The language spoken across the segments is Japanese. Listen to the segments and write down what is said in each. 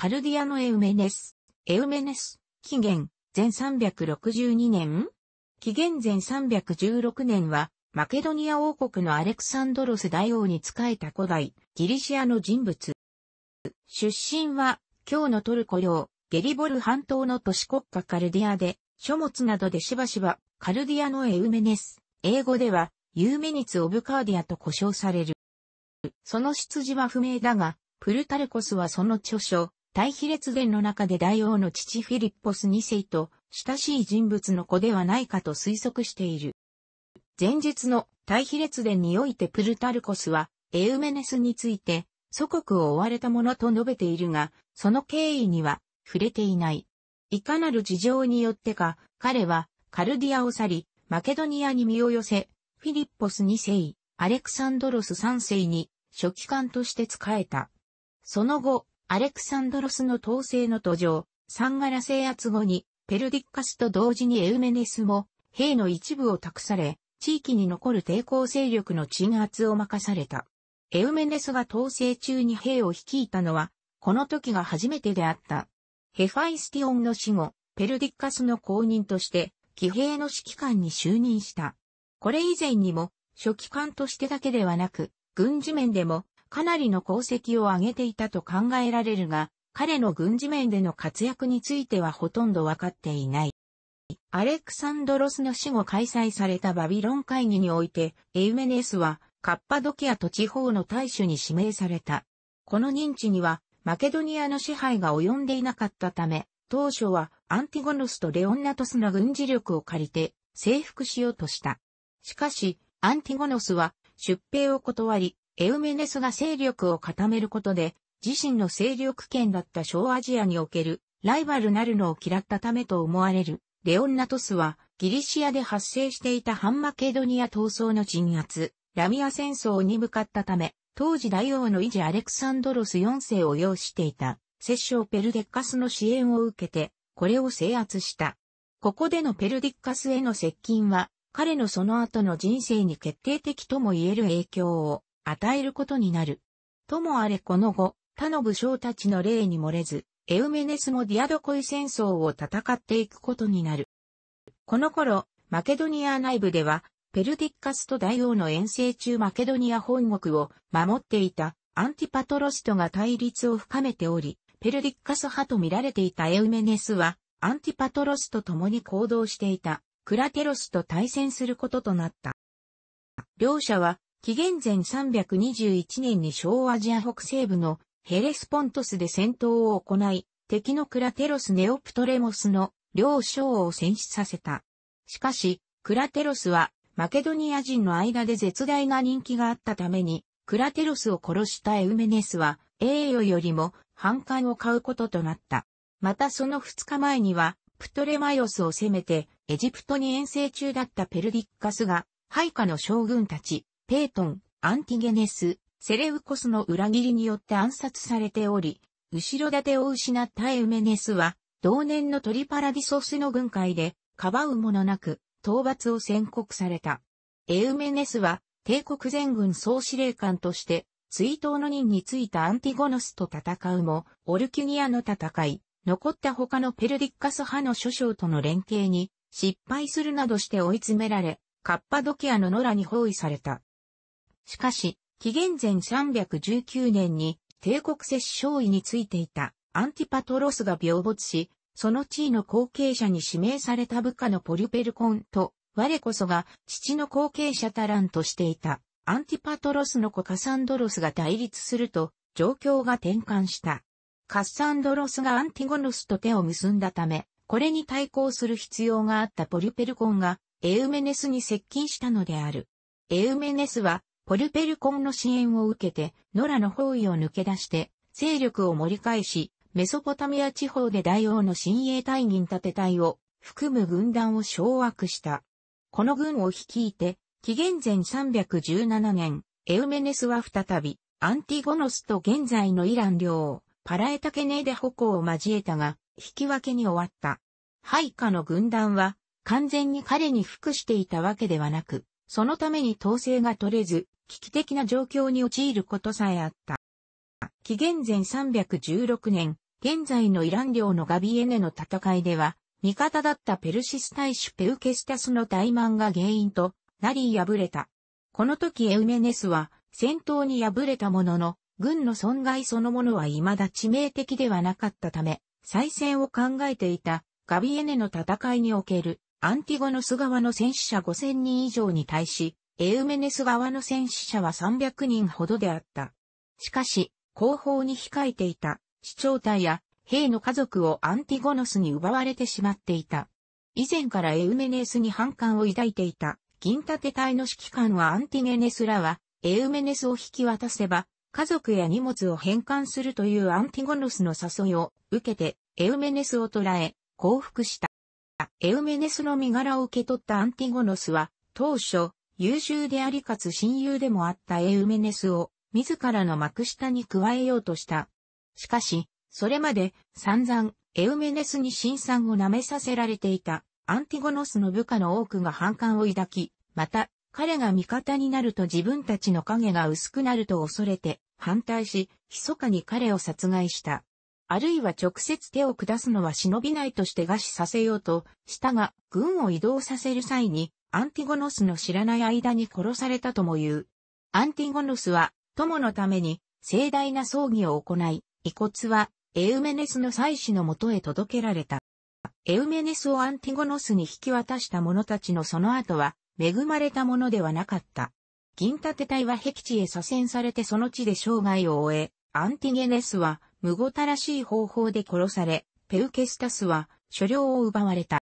カルディアのエウメネス。エウメネス、紀元、前362年紀元前316年は、マケドニア王国のアレクサンドロス大王に仕えた古代、ギリシアの人物。出身は、今日のトルコ領、ゲリボル半島の都市国家カルディアで、書物などでしばしば、カルディアのエウメネス、英語では、ユーメニツ・オブカーディアと呼称される。その出自は不明だが、プルタルコスはその著書、対比列伝の中で大王の父フィリッポス2世と親しい人物の子ではないかと推測している。前述の対比列伝においてプルタルコスはエウメネスについて祖国を追われたものと述べているが、その経緯には触れていない。いかなる事情によってか、彼はカルディアを去り、マケドニアに身を寄せ、フィリッポス2世、アレクサンドロス3世に書記官として仕えた。その後、アレクサンドロスの統制の途上、サンガラ制圧後に、ペルディッカスと同時にエウメネスも、兵の一部を託され、地域に残る抵抗勢力の鎮圧を任された。エウメネスが統制中に兵を率いたのは、この時が初めてであった。ヘファイスティオンの死後、ペルディッカスの公認として、騎兵の指揮官に就任した。これ以前にも、初期官としてだけではなく、軍事面でもかなりの功績を挙げていたと考えられるが、彼の軍事面での活躍についてはほとんどわかっていない。アレクサンドロスの死後開催されたバビロン会議において、エウメネスはカッパドキアと地方の大使に指名された。この認知には、マケドニアの支配が及んでいなかったため、当初はアンティゴノスとレオンナトスの軍事力を借りて征服しようとした。しかし、アンティゴノスは出兵を断り、エウメネスが勢力を固めることで、自身の勢力圏だった小アジアにおけるライバルなるのを嫌ったためと思われる、レオンナトスは、ギリシアで発生していたハンマケドニア闘争の鎮圧、ラミア戦争に向かったため、当時大王の維持アレクサンドロス4世を要していた、摂政ペルデッカスの支援を受けて、これを制圧した。ここでのペルディッカスへの接近は、彼のその後の人生に決定的とも言える影響を与えることになる。ともあれこの後、他の武将たちの霊に漏れず、エウメネスもディアドコイ戦争を戦っていくことになる。この頃、マケドニア内部では、ペルディッカスと大王の遠征中マケドニア本国を守っていたアンティパトロスとが対立を深めており、ペルディッカス派と見られていたエウメネスは、アンティパトロスと共に行動していたクラテロスと対戦することとなった。両者は紀元前321年に小アジア北西部のヘレスポントスで戦闘を行い、敵のクラテロス・ネオプトレモスの両将を戦死させた。しかし、クラテロスはマケドニア人の間で絶大な人気があったために、クラテロスを殺したエウメネスは栄誉よりも反感を買うこととなった。またその2日前には、プトレマイオスを攻めて、エジプトに遠征中だったペルディッカスが、配下の将軍たち、ペートン、アンティゲネス、セレウコスの裏切りによって暗殺されており、後ろ盾を失ったエウメネスは、同年のトリパラディソスの軍会で、かばうものなく、討伐を宣告された。エウメネスは、帝国全軍総司令官として、追悼の任についたアンティゴノスと戦うも、オルキュニアの戦い、残った他のペルディッカス派の諸将との連携に、失敗するなどして追い詰められ、カッパドキアの野良に包囲された。しかし、紀元前319年に帝国摂政位についていたアンティパトロスが病没し、その地位の後継者に指名された部下のポリュペルコンと、我こそが父の後継者タランとしていたアンティパトロスの子カサンドロスが対立すると、状況が転換した。カッサンドロスがアンティゴノスと手を結んだため、これに対抗する必要があったポリュペルコンが、エウメネスに接近したのである。エウメネスは、ポルペルコンの支援を受けて、ノラの包囲を抜け出して、勢力を盛り返し、メソポタミア地方で大王の親衛隊銀盾隊を含む軍団を掌握した。この軍を率いて、紀元前317年、エウメネスは再び、アンティゴノスと現在のイラン領、を、パラエタケネーで歩行を交えたが、引き分けに終わった。配下の軍団は、完全に彼に服していたわけではなく、そのために統制が取れず、危機的な状況に陥ることさえあった。紀元前316年、現在のイラン領のガビエネの戦いでは、味方だったペルシス大使ペウケスタスの怠慢が原因となり敗れた。この時エウメネスは戦闘に敗れたものの、軍の損害そのものは未だ致命的ではなかったため、再戦を考えていたガビエネの戦いにおけるアンティゴノス側の戦死者5000人以上に対し、エウメネス側の戦死者は300人ほどであった。しかし、後方に控えていた、市長隊や兵の家族をアンティゴノスに奪われてしまっていた。以前からエウメネスに反感を抱いていた、銀盾隊の指揮官はアンティゲネスらは、エウメネスを引き渡せば、家族や荷物を返還するというアンティゴノスの誘いを受けて、エウメネスを捕らえ、降伏した。エウメネスの身柄を受け取ったアンティゴノスは、当初、優秀でありかつ親友でもあったエウメネスを、自らの幕下に加えようとした。しかし、それまで散々、エウメネスに辛酸を舐めさせられていた、アンティゴノスの部下の多くが反感を抱き、また、彼が味方になると自分たちの影が薄くなると恐れて、反対し、密かに彼を殺害した。あるいは直接手を下すのは忍びないとして餓死させようとしたが、軍を移動させる際に、アンティゴノスの知らない間に殺されたとも言う。アンティゴノスは、友のために、盛大な葬儀を行い、遺骨は、エウメネスの祭祀のもとへ届けられた。エウメネスをアンティゴノスに引き渡した者たちのその後は、恵まれたものではなかった。銀盾隊は壁地へ左遷されてその地で生涯を終え、アンティゲネスは、無ごたらしい方法で殺され、ペウケスタスは所領を奪われた。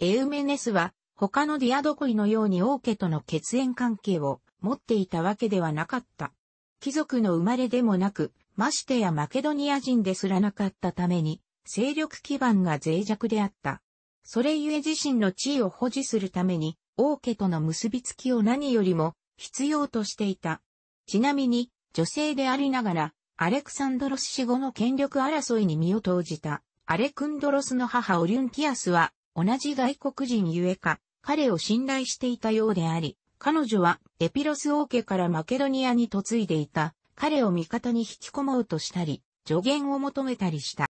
エウメネスは他のディアドコイのように王家との血縁関係を持っていたわけではなかった。貴族の生まれでもなく、ましてやマケドニア人ですらなかったために、勢力基盤が脆弱であった。それゆえ自身の地位を保持するために、王家との結びつきを何よりも必要としていた。ちなみに、女性でありながら、アレクサンドロス死後の権力争いに身を投じた、アレクンドロスの母オリュンティアスは、同じ外国人ゆえか、彼を信頼していたようであり、彼女はエピロス王家からマケドニアに嫁いでいた、彼を味方に引き込もうとしたり、助言を求めたりした。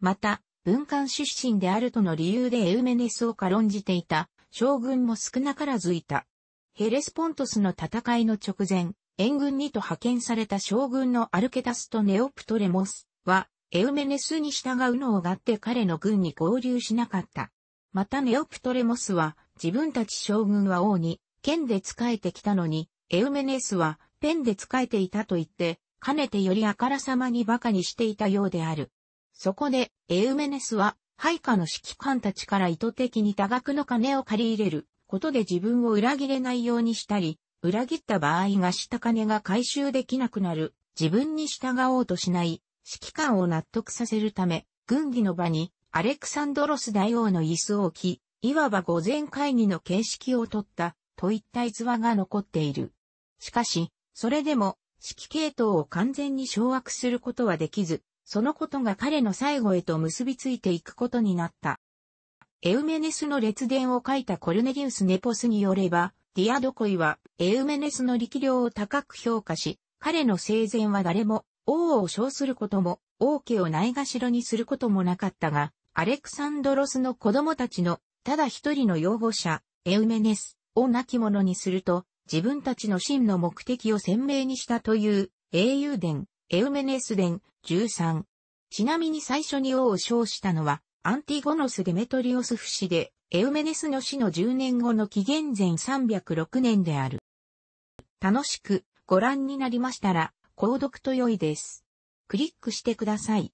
また、文官出身であるとの理由でエウメネスを軽んじていた、将軍も少なからずいた。ヘレスポントスの戦いの直前、援軍にと派遣された将軍のアルケタスとネオプトレモスは、エウメネスに従うのをがって彼の軍に合流しなかった。またネオプトレモスは、自分たち将軍は王に、剣で仕えてきたのに、エウメネスは、ペンで仕えていたと言って、かねてよりあからさまに馬鹿にしていたようである。そこで、エウメネスは、配下の指揮官たちから意図的に多額の金を借り入れることで自分を裏切れないようにしたり、裏切った場合がした金が回収できなくなる、自分に従おうとしない、指揮官を納得させるため、軍議の場に、アレクサンドロス大王の椅子を置き、いわば御前会議の形式を取った、といった逸話が残っている。しかし、それでも、指揮系統を完全に掌握することはできず、そのことが彼の最後へと結びついていくことになった。エウメネスの列伝を書いたコルネリウス・ネポスによれば、ディアドコイは、エウメネスの力量を高く評価し、彼の生前は誰も、王を称することも、王家をないがしろにすることもなかったが、アレクサンドロスの子供たちの、ただ一人の擁護者、エウメネスを亡き者にすると、自分たちの真の目的を鮮明にしたという、英雄伝、エウメネス伝、13。ちなみに最初に王を称したのは、アンティゴノス・デメトリオスフ死で、エウメネスの死の10年後の紀元前306年である。楽しくご覧になりましたら、購読と良いです。クリックしてください。